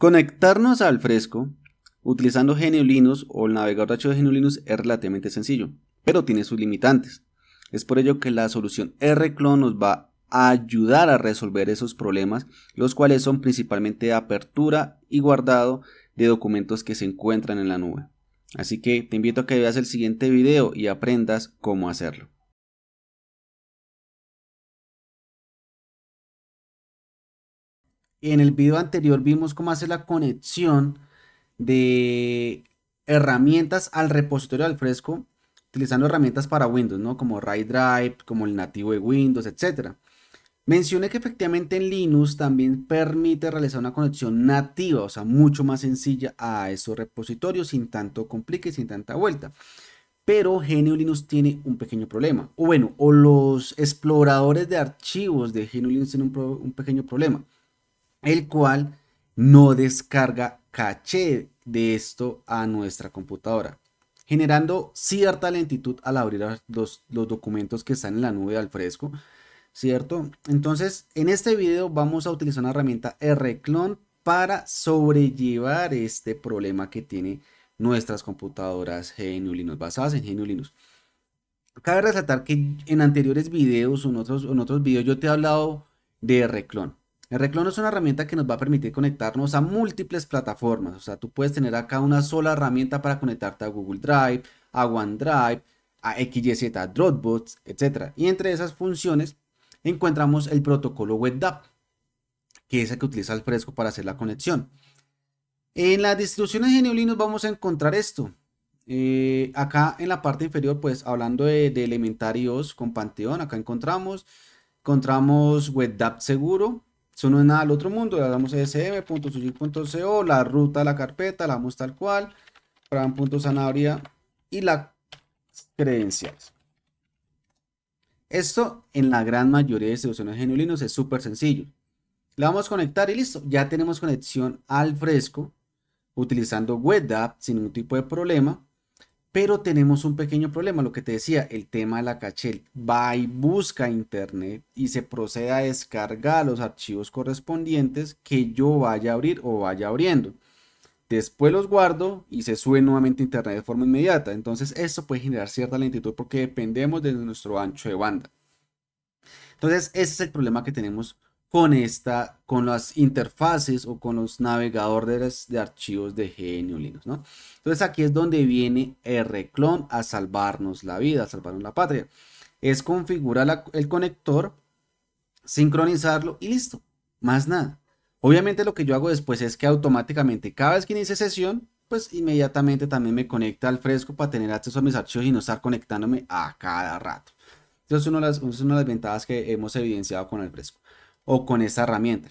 Conectarnos al fresco utilizando GNU Linux o el navegador de GNU es relativamente sencillo, pero tiene sus limitantes. Es por ello que la solución Rclone nos va a ayudar a resolver esos problemas, los cuales son principalmente apertura y guardado de documentos que se encuentran en la nube. Así que te invito a que veas el siguiente video y aprendas cómo hacerlo. en el video anterior vimos cómo hacer la conexión de herramientas al repositorio al fresco utilizando herramientas para Windows, ¿no? Como ride Drive, como el nativo de Windows, etc. Mencioné que efectivamente en Linux también permite realizar una conexión nativa, o sea, mucho más sencilla a esos repositorios sin tanto complique, sin tanta vuelta. Pero GNU Linux tiene un pequeño problema. O bueno, o los exploradores de archivos de GNU Linux tienen un pequeño problema el cual no descarga caché de esto a nuestra computadora, generando cierta lentitud al abrir los, documentos que están en la nube al fresco, ¿cierto? Entonces, en este video vamos a utilizar una herramienta Rclone para sobrellevar este problema que tiene nuestras computadoras GNU Linux, basadas en GNU Linux. Cabe resaltar que en anteriores videos o en otros, en otros videos yo te he hablado de Rclone. El Reclon es una herramienta que nos va a permitir conectarnos a múltiples plataformas. O sea, tú puedes tener acá una sola herramienta para conectarte a Google Drive, a OneDrive, a XYZ, a Dropbox, etc. Y entre esas funciones encontramos el protocolo WebDAV, que es el que utiliza el fresco para hacer la conexión. En las distribuciones de Linux vamos a encontrar esto. Eh, acá en la parte inferior, pues hablando de, Elementarios con Panteón, acá encontramos, encontramos WebDAV seguro, eso no es nada del otro mundo. Le damos e sm.sujit.co, la ruta la carpeta, la damos tal cual, zanahoria y las credenciales. Esto en la gran mayoría de distribuciones genuinos es súper sencillo. Le vamos a conectar y listo. Ya tenemos conexión al fresco utilizando WebDAV sin ningún tipo de problema. Pero tenemos un pequeño problema, lo que te decía, el tema de la caché. Va y busca internet y se procede a descargar los archivos correspondientes que yo vaya a abrir o vaya abriendo. Después los guardo y se sube nuevamente a internet de forma inmediata. Entonces esto puede generar cierta lentitud porque dependemos de nuestro ancho de banda. Entonces ese es el problema que tenemos con esta, con las interfaces o con los navegadores de archivos de GNU Linux, ¿no? Entonces aquí es donde viene Rclone a salvarnos la vida, a salvarnos la patria. Es configurar el conector, sincronizarlo y listo, más nada. Obviamente lo que yo hago después es que automáticamente cada vez que inicie sesión, pues inmediatamente también me conecta al fresco para tener acceso a mis archivos y no estar conectándome a cada rato. Entonces es una de las ventajas que hemos evidenciado con el fresco o con esa herramienta.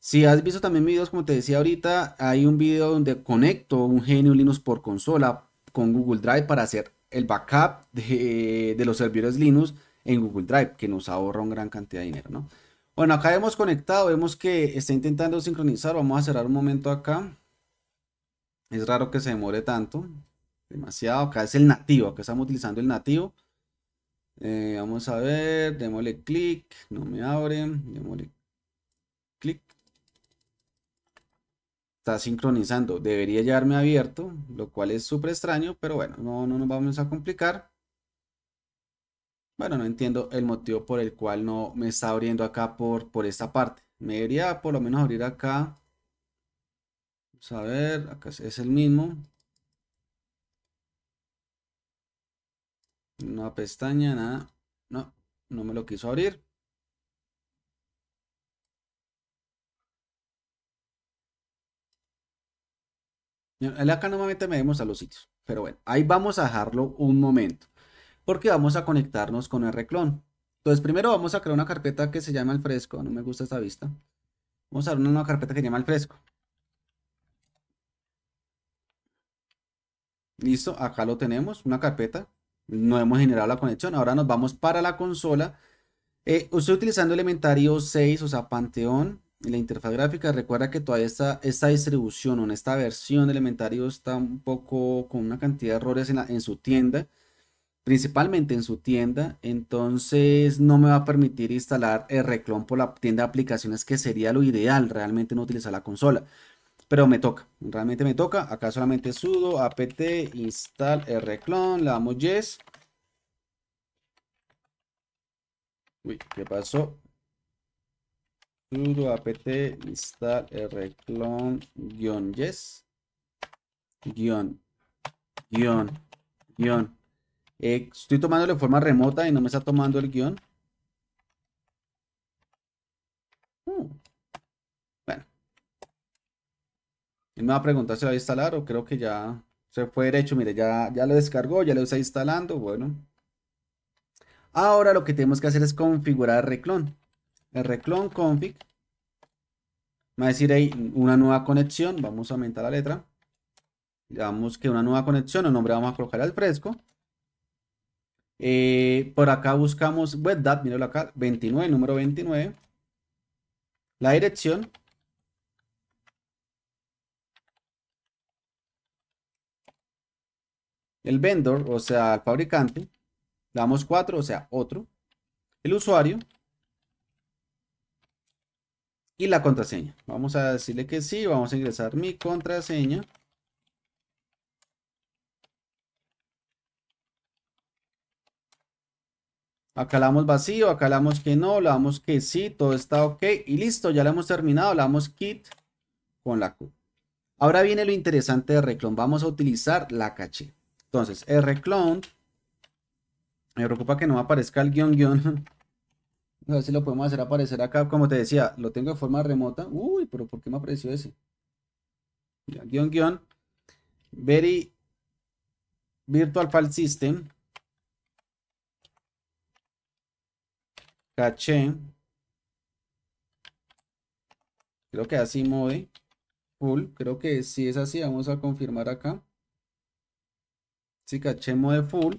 Si has visto también videos, como te decía ahorita, hay un video donde conecto un Genio Linux por consola con Google Drive para hacer el backup de, los servidores Linux en Google Drive, que nos ahorra una gran cantidad de dinero, ¿no? Bueno, acá hemos conectado, vemos que está intentando sincronizar, vamos a cerrar un momento acá. Es raro que se demore tanto, demasiado, acá es el nativo, acá estamos utilizando el nativo. Eh, vamos a ver, démosle clic, no me abre, démosle clic. Está sincronizando. Debería llevarme abierto, lo cual es súper extraño, pero bueno, no, no nos vamos a complicar. Bueno, no entiendo el motivo por el cual no me está abriendo acá por, por esta parte. Me debería por lo menos abrir acá. Vamos a ver, acá es el mismo. Una pestaña, nada. No, no me lo quiso abrir. Acá nuevamente me demos a los sitios. Pero bueno, ahí vamos a dejarlo un momento. Porque vamos a conectarnos con el reclon. Entonces, primero vamos a crear una carpeta que se llama el fresco. No me gusta esta vista. Vamos a crear una nueva carpeta que se llama el fresco. Listo, acá lo tenemos, una carpeta. No hemos generado la conexión. Ahora nos vamos para la consola. estoy eh, utilizando Elementario 6, o sea, Panteón la interfaz gráfica, recuerda que todavía esta, esta distribución o en esta versión de Elementario está un poco con una cantidad de errores en, su tienda, principalmente en su tienda, entonces no me va a permitir instalar Rclone por la tienda de aplicaciones que sería lo ideal, realmente no utilizar la consola, pero me toca, realmente me toca, acá solamente sudo apt install Rclone, le damos yes. Uy, ¿qué pasó? sudo apt install rclone guión yes guión guión guión eh, estoy tomando de forma remota y no me está tomando el guión hmm. bueno él me va a preguntar si lo va a instalar o creo que ya se fue derecho mire ya, ya lo descargó ya lo está instalando bueno ahora lo que tenemos que hacer es configurar reclon rclone config. va a decir ahí una nueva conexión. Vamos a aumentar la letra. Digamos que una nueva conexión. El nombre vamos a colocar al fresco. Eh, por acá buscamos WebDAT, míralo acá, 29, número 29. La dirección. El vendor, o sea, el fabricante. damos 4, o sea, otro. El usuario, y la contraseña. Vamos a decirle que sí, vamos a ingresar mi contraseña. Acá le damos vacío, acá le damos que no, Le damos que sí, todo está ok y listo, ya la hemos terminado, Le damos kit con la Q. Ahora viene lo interesante de Reclone, vamos a utilizar la caché. Entonces, Rclone, me preocupa que no me aparezca el guión guión, a ver si lo podemos hacer aparecer acá. Como te decía, lo tengo de forma remota. Uy, pero ¿por qué me apareció ese? guión, guión. Very Virtual File System. Caché. Creo que así mode. Full. Creo que si es así, vamos a confirmar acá. Sí, caché mode full. O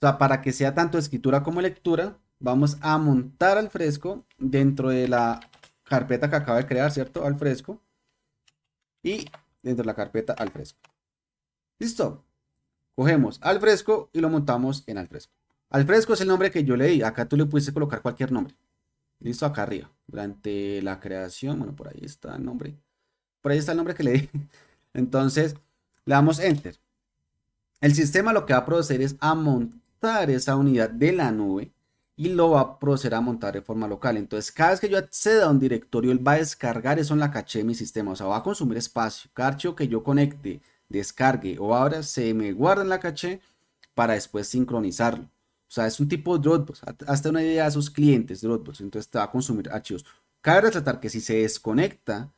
sea, para que sea tanto escritura como lectura, Vamos a montar al fresco dentro de la carpeta que acaba de crear, ¿cierto? Al fresco. Y dentro de la carpeta al fresco. Listo. Cogemos al fresco y lo montamos en al fresco. Al fresco es el nombre que yo leí. Acá tú le pudiste colocar cualquier nombre. Listo, acá arriba. Durante la creación, bueno, por ahí está el nombre. Por ahí está el nombre que le di. Entonces, le damos Enter. El sistema lo que va a proceder es a montar esa unidad de la nube y lo va a proceder a montar de forma local. Entonces, cada vez que yo acceda a un directorio, él va a descargar eso en la caché de mi sistema, o sea, va a consumir espacio. Cada archivo que yo conecte, descargue o abra, se me guarda en la caché para después sincronizarlo. O sea, es un tipo de Dropbox, hasta una idea de sus clientes Dropbox, entonces te va a consumir archivos. Cabe resaltar que si se desconecta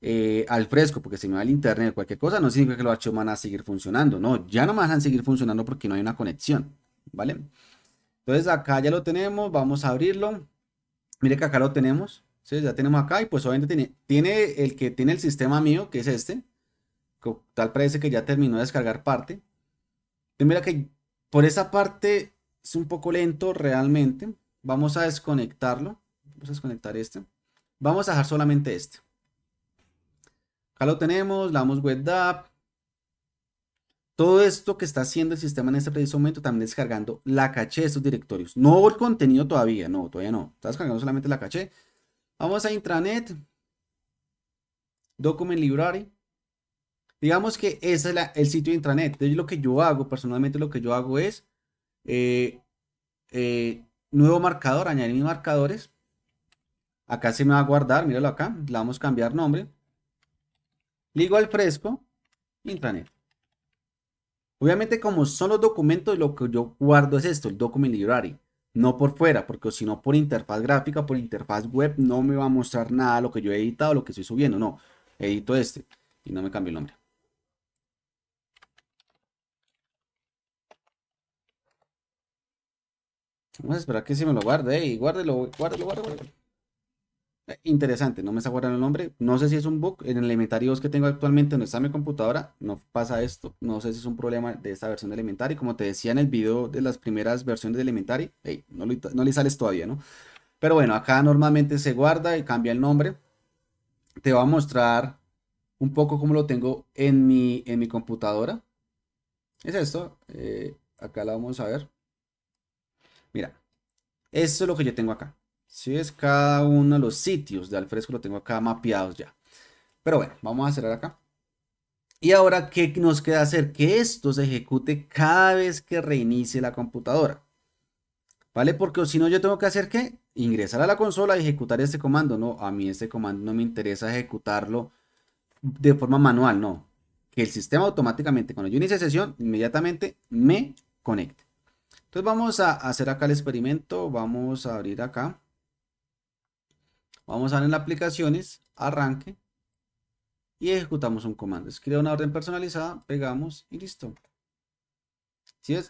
eh, al fresco, porque se me va el internet o cualquier cosa, no significa que los archivos van a seguir funcionando, no, ya no van a seguir funcionando porque no hay una conexión, ¿vale? Entonces acá ya lo tenemos, vamos a abrirlo. Mire que acá lo tenemos, ¿sí? ya tenemos acá y pues obviamente tiene, tiene el que tiene el sistema mío, que es este. Tal parece que ya terminó de descargar parte. Entonces mira que por esa parte es un poco lento realmente. Vamos a desconectarlo. Vamos a desconectar este. Vamos a dejar solamente este. Acá lo tenemos, le damos web todo esto que está haciendo el sistema en este preciso momento también descargando la caché de estos directorios. No el contenido todavía, no, todavía no. Está descargando solamente la caché. Vamos a intranet. Document Library. Digamos que ese es el sitio de intranet. Entonces lo que yo hago, personalmente lo que yo hago es eh, eh, nuevo marcador, añadir mis marcadores. Acá se me va a guardar, míralo acá. Le vamos a cambiar nombre. Ligo al fresco, intranet. Obviamente, como son los documentos, lo que yo guardo es esto, el document library. No por fuera, porque si no por interfaz gráfica, por interfaz web, no me va a mostrar nada lo que yo he editado, lo que estoy subiendo. No, edito este y no me cambio el nombre. Vamos a esperar que se me lo guarde y guárdelo, guárdelo, guárdelo interesante, no me está guardando el nombre, no sé si es un bug, en el Elementary 2 que tengo actualmente no está mi computadora, no pasa esto, no sé si es un problema de esta versión de Elementary, como te decía en el video de las primeras versiones de Elementary, no, le sales todavía, ¿no? Pero bueno, acá normalmente se guarda y cambia el nombre, te va a mostrar un poco como lo tengo en mi, en mi computadora, es esto, eh, acá la vamos a ver, mira, esto es lo que yo tengo acá, si es cada uno de los sitios de al fresco, lo tengo acá mapeados ya. Pero bueno, vamos a cerrar acá. Y ahora, ¿qué nos queda hacer? Que esto se ejecute cada vez que reinicie la computadora. ¿Vale? Porque si no, yo tengo que hacer que ingresar a la consola y ejecutar este comando. No, a mí este comando no me interesa ejecutarlo de forma manual, no. Que el sistema automáticamente, cuando yo inicie sesión, inmediatamente me conecte. Entonces vamos a hacer acá el experimento. Vamos a abrir acá. Vamos a ver en aplicaciones, arranque y ejecutamos un comando. Escribe una orden personalizada, pegamos y listo.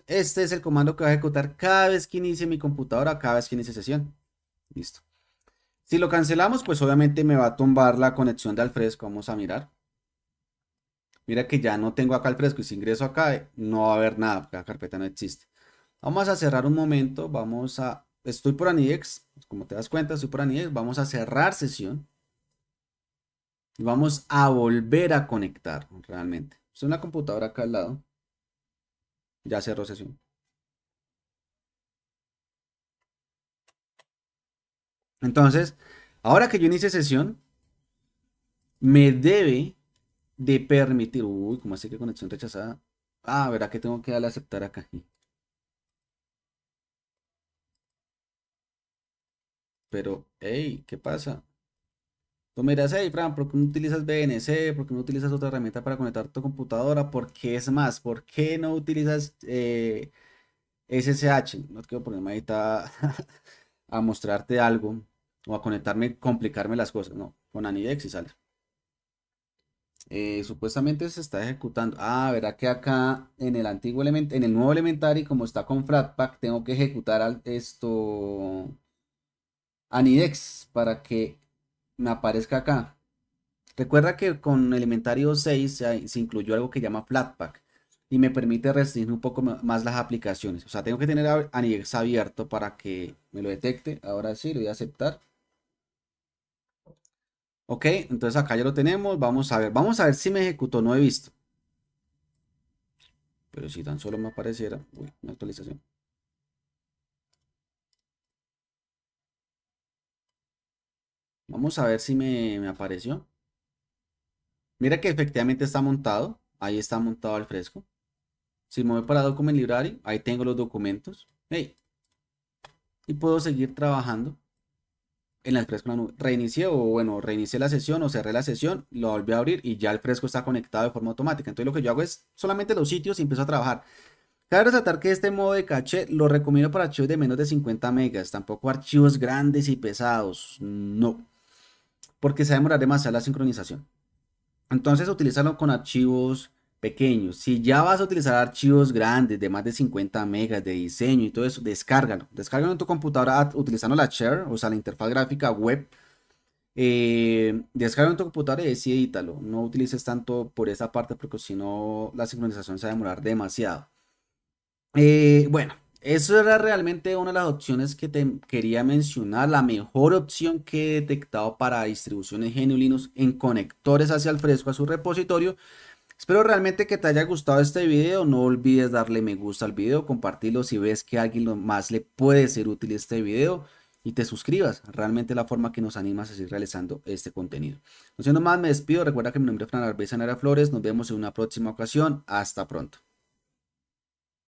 Este es el comando que va a ejecutar cada vez que inicie mi computadora, cada vez que inicie sesión. Listo. Si lo cancelamos, pues obviamente me va a tumbar la conexión de Alfresco. Vamos a mirar. Mira que ya no tengo acá alfresco y si ingreso acá eh, no va a haber nada, porque la carpeta no existe. Vamos a cerrar un momento, vamos a estoy por Anidex, como te das cuenta, estoy por Anidex, vamos a cerrar sesión y vamos a volver a conectar realmente. Es una computadora acá al lado. Ya cerró sesión. Entonces, ahora que yo inicie sesión, me debe de permitir, uy, ¿cómo así que conexión rechazada. Ah, verá que tengo que darle a aceptar acá. Pero, hey, ¿qué pasa? Tú me dirás, hey, Fran, ¿por qué no utilizas BNC? ¿Por qué no utilizas otra herramienta para conectar tu computadora? ¿Por qué es más? ¿Por qué no utilizas SSH? Eh, no quiero ponerme está a mostrarte algo o a conectarme, complicarme las cosas. No, con Anidex y sale. Eh, supuestamente se está ejecutando. Ah, verá que acá en el antiguo elemento, en el nuevo elementary, como está con Flatpak, tengo que ejecutar esto Anidex para que me aparezca acá. Recuerda que con Elementario 6 se, incluyó algo que llama Flatpak y me permite restringir un poco más las aplicaciones. O sea, tengo que tener Anidex abierto para que me lo detecte. Ahora sí, lo voy a aceptar. Ok, entonces acá ya lo tenemos. Vamos a ver, vamos a ver si me ejecutó. No he visto. Pero si tan solo me apareciera, una actualización. Vamos a ver si me, apareció. Mira que efectivamente está montado. Ahí está montado el fresco. Si me voy para Document Library, ahí tengo los documentos. Y puedo seguir trabajando en el fresco Reinicié o bueno, reinicié la sesión o cerré la sesión, lo volví a abrir y ya el fresco está conectado de forma automática. Entonces lo que yo hago es solamente los sitios y empiezo a trabajar. Cabe resaltar que este modo de caché lo recomiendo para archivos de menos de 50 megas, tampoco archivos grandes y pesados, no porque se va a demorar demasiado la sincronización. Entonces, utilízalo con archivos pequeños. Si ya vas a utilizar archivos grandes de más de 50 megas de diseño y todo eso, descárgalo. Descárgalo en tu computadora utilizando la share, o sea, la interfaz gráfica web. Eh, descarga en tu computadora y edítalo. No utilices tanto por esa parte porque si no la sincronización se va a demorar demasiado. Eh, bueno, eso era realmente una de las opciones que te quería mencionar, la mejor opción que he detectado para distribuciones GNU en conectores hacia el fresco a su repositorio. Espero realmente que te haya gustado este video, no olvides darle me gusta al video, compartirlo si ves que a alguien más le puede ser útil este video y te suscribas, realmente la forma que nos animas a seguir realizando este contenido. No siendo más, me despido, recuerda que mi nombre es Fran Arbeza Flores, nos vemos en una próxima ocasión, hasta pronto.